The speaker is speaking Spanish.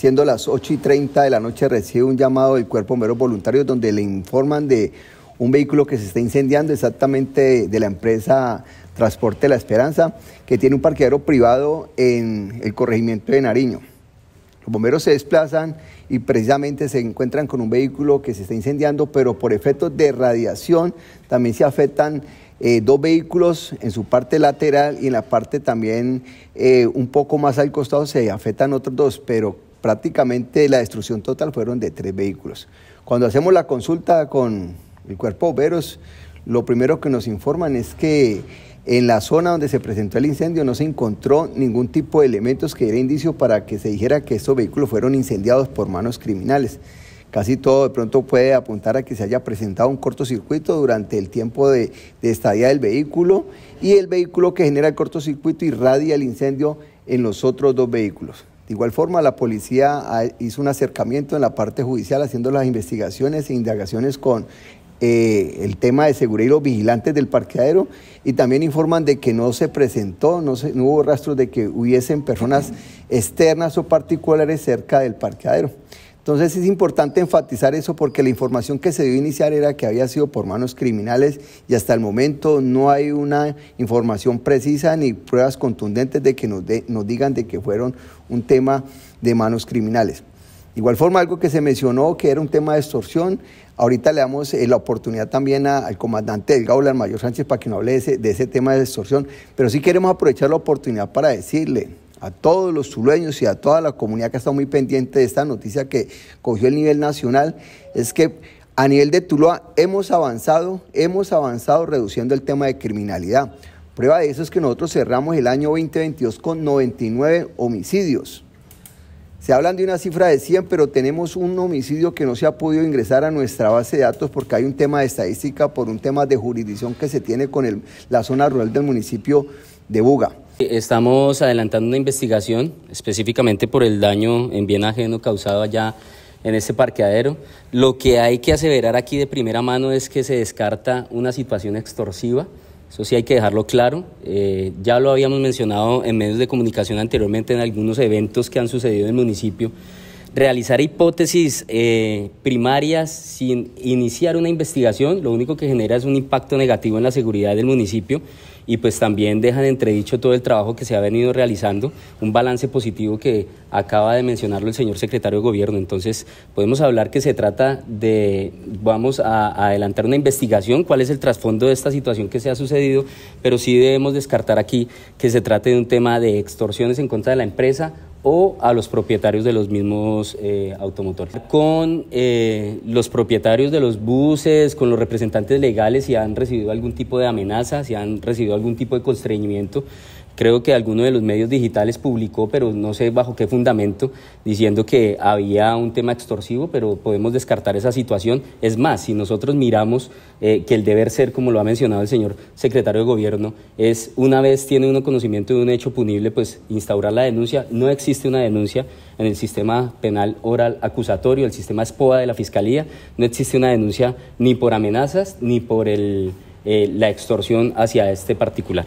Siendo las 8 y 30 de la noche recibe un llamado del Cuerpo Bomberos Voluntarios donde le informan de un vehículo que se está incendiando exactamente de la empresa Transporte La Esperanza, que tiene un parqueadero privado en el corregimiento de Nariño. Los bomberos se desplazan y precisamente se encuentran con un vehículo que se está incendiando, pero por efectos de radiación también se afectan eh, dos vehículos en su parte lateral y en la parte también eh, un poco más al costado se afectan otros dos, pero prácticamente la destrucción total fueron de tres vehículos. Cuando hacemos la consulta con el cuerpo de lo primero que nos informan es que en la zona donde se presentó el incendio no se encontró ningún tipo de elementos que diera indicio para que se dijera que estos vehículos fueron incendiados por manos criminales. Casi todo de pronto puede apuntar a que se haya presentado un cortocircuito durante el tiempo de, de estadía del vehículo y el vehículo que genera el cortocircuito irradia el incendio en los otros dos vehículos. De igual forma, la policía ah, hizo un acercamiento en la parte judicial haciendo las investigaciones e indagaciones con eh, el tema de seguridad y los vigilantes del parqueadero y también informan de que no se presentó, no hubo rastros de que hubiesen personas externas o particulares cerca del parqueadero. Entonces es importante enfatizar eso porque la información que se dio iniciar era que había sido por manos criminales y hasta el momento no hay una información precisa ni pruebas contundentes de que nos, digan de que fueron un tema de manos criminales. De igual forma, algo que se mencionó que era un tema de extorsión, ahorita le damos eh, la oportunidad también al comandante del Gaula, al mayor Sánchez, para que nos hable de ese tema de extorsión, pero sí queremos aprovechar la oportunidad para decirle a todos los zuleños y a toda la comunidad que ha estado muy pendiente de esta noticia que cogió el nivel nacional, es que a nivel de Tuluá hemos avanzado, hemos avanzado reduciendo el tema de criminalidad. Prueba de eso es que nosotros cerramos el año 2022 con 99 homicidios. Se hablan de una cifra de 100, pero tenemos un homicidio que no se ha podido ingresar a nuestra base de datos porque hay un tema de estadística por un tema de jurisdicción que se tiene con la zona rural del municipio de Buga. Estamos adelantando una investigación específicamente por el daño en bien ajeno causado allá en ese parqueadero. Lo que hay que aseverar aquí de primera mano es que se descarta una situación extorsiva. Eso sí hay que dejarlo claro. Eh, ya lo habíamos mencionado en medios de comunicación anteriormente en algunos eventos que han sucedido en el municipio Realizar hipótesis eh, primarias sin iniciar una investigación lo único que genera es un impacto negativo en la seguridad del municipio y pues también dejan entredicho todo el trabajo que se ha venido realizando, un balance positivo que acaba de mencionarlo el señor secretario de Gobierno. Entonces podemos hablar que se trata de, vamos a adelantar una investigación, cuál es el trasfondo de esta situación que se ha sucedido, pero sí debemos descartar aquí que se trate de un tema de extorsiones en contra de la empresa o a los propietarios de los mismos eh, automotores. Con eh, los propietarios de los buses, con los representantes legales, si han recibido algún tipo de amenaza, si han recibido algún tipo de constreñimiento, creo que alguno de los medios digitales publicó, pero no sé bajo qué fundamento, diciendo que había un tema extorsivo, pero podemos descartar esa situación. Es más, si nosotros miramos eh, que el deber ser, como lo ha mencionado el señor secretario de Gobierno, es una vez tiene uno conocimiento de un hecho punible, pues instaurar la denuncia. No existe una denuncia en el sistema penal oral acusatorio, el sistema espoa de la Fiscalía, no existe una denuncia ni por amenazas ni por eh, la extorsión hacia este particular.